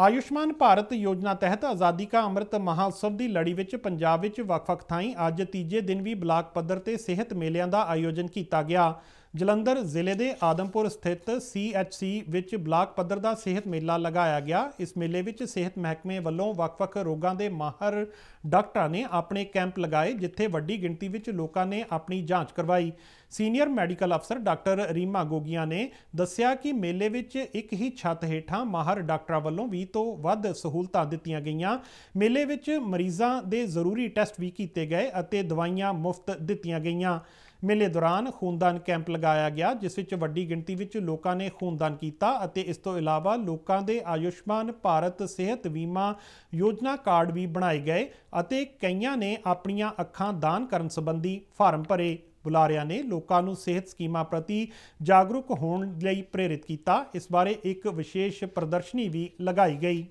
ਆਯੁਸ਼ਮਾਨ ਭਾਰਤ ਯੋਜਨਾ ਤਹਿਤ ਆਜ਼ਾਦੀ ਕਾ ਅੰਮ੍ਰਿਤ ਮਹਾਉਤਸਵ ਦੀ ਲੜੀ ਵਿੱਚ ਪੰਜਾਬ ਵਿੱਚ ਵੱਖ ਥਾਈ ਅੱਜ ਤੀਜੇ ਦਿਨ ਵੀ ਬਲਾਕ ਪੱਧਰ ਤੇ ਸਿਹਤ ਮੇਲਿਆਂ ਦਾ ਆਯੋਜਨ ਕੀਤਾ ਗਿਆ ਜਲੰਧਰ ਜ਼ਿਲ੍ਹੇ ਦੇ ਆਦਮਪੁਰ ਸਥਿਤ CHC ਵਿੱਚ ਬਲਾਕ ਪੱਧਰ ਦਾ ਸਿਹਤ ਮੇਲਾ ਲਗਾਇਆ ਗਿਆ ਇਸ ਮੇਲੇ ਵਿੱਚ ਸਿਹਤ ਮਹਿਕਮੇ ਵੱਲੋਂ ਵੱਖ-ਵੱਖ ਰੋਗਾਂ ਦੇ ਮਾਹਰ ਡਾਕਟਰਾਂ ਨੇ ਆਪਣੇ ਕੈਂਪ ਲਗਾਏ ਜਿੱਥੇ ਵੱਡੀ ਗਿਣਤੀ ਵਿੱਚ ਲੋਕਾਂ ਨੇ ਆਪਣੀ ਜਾਂਚ ਕਰਵਾਈ ਸੀਨੀਅਰ ਮੈਡੀਕਲ ਅਫਸਰ ਡਾਕਟਰ ਰੀਮਾ ਗੋਗੀਆਂ ਨੇ ਦੱਸਿਆ ਕਿ ਮੇਲੇ ਵਿੱਚ ਇੱਕ ਹੀ ਛੱਤ ਹੇਠਾਂ ਮਾਹਰ ਡਾਕਟਰਾਂ ਵੱਲੋਂ 20 ਤੋਂ ਵੱਧ ਸਹੂਲਤਾਂ ਦਿੱਤੀਆਂ ਗਈਆਂ ਮੇਲੇ ਵਿੱਚ ਮਰੀਜ਼ਾਂ ਦੇ ਜ਼ਰੂਰੀ ਟੈਸਟ ਵੀ ਕੀਤੇ ਗਏ ਅਤੇ ਦਵਾਈਆਂ ਮੁਫਤ ਦਿੱਤੀਆਂ ਗਈਆਂ ਮੇਲੇ ਦੌਰਾਨ ਖੂਨਦਾਨ ਕੈਂਪ ਲਗਾਇਆ ਗਿਆ ਜਿਸ ਵਿੱਚ ਵੱਡੀ ਗਿਣਤੀ ਵਿੱਚ ਲੋਕਾਂ ਨੇ ਖੂਨਦਾਨ ਕੀਤਾ ਅਤੇ ਇਸ ਤੋਂ ਇਲਾਵਾ ਲੋਕਾਂ ਦੇ ਆਯੁਸ਼ਮਾਨ ਭਾਰਤ ਸਿਹਤ ਬੀਮਾ ਯੋਜਨਾ ਕਾਰਡ ਵੀ ਬਣਾਏ ਗਏ ਅਤੇ ਕਈਆਂ ਨੇ ਆਪਣੀਆਂ ਅੱਖਾਂ ਦਾਨ ਕਰਨ ਸੰਬੰਧੀ ਫਾਰਮ ਭਰੇ ਬੁਲਾਰਿਆਂ ਨੇ ਲੋਕਾਂ ਨੂੰ ਸਿਹਤ ਸਕੀਮਾਂ ਪ੍ਰਤੀ ਜਾਗਰੂਕ ਹੋਣ ਲਈ ਪ੍ਰੇਰਿਤ ਕੀਤਾ ਇਸ ਬਾਰੇ ਇੱਕ ਵਿਸ਼ੇਸ਼ ਪ੍ਰਦਰਸ਼ਨੀ ਵੀ ਲਗਾਈ ਗਈ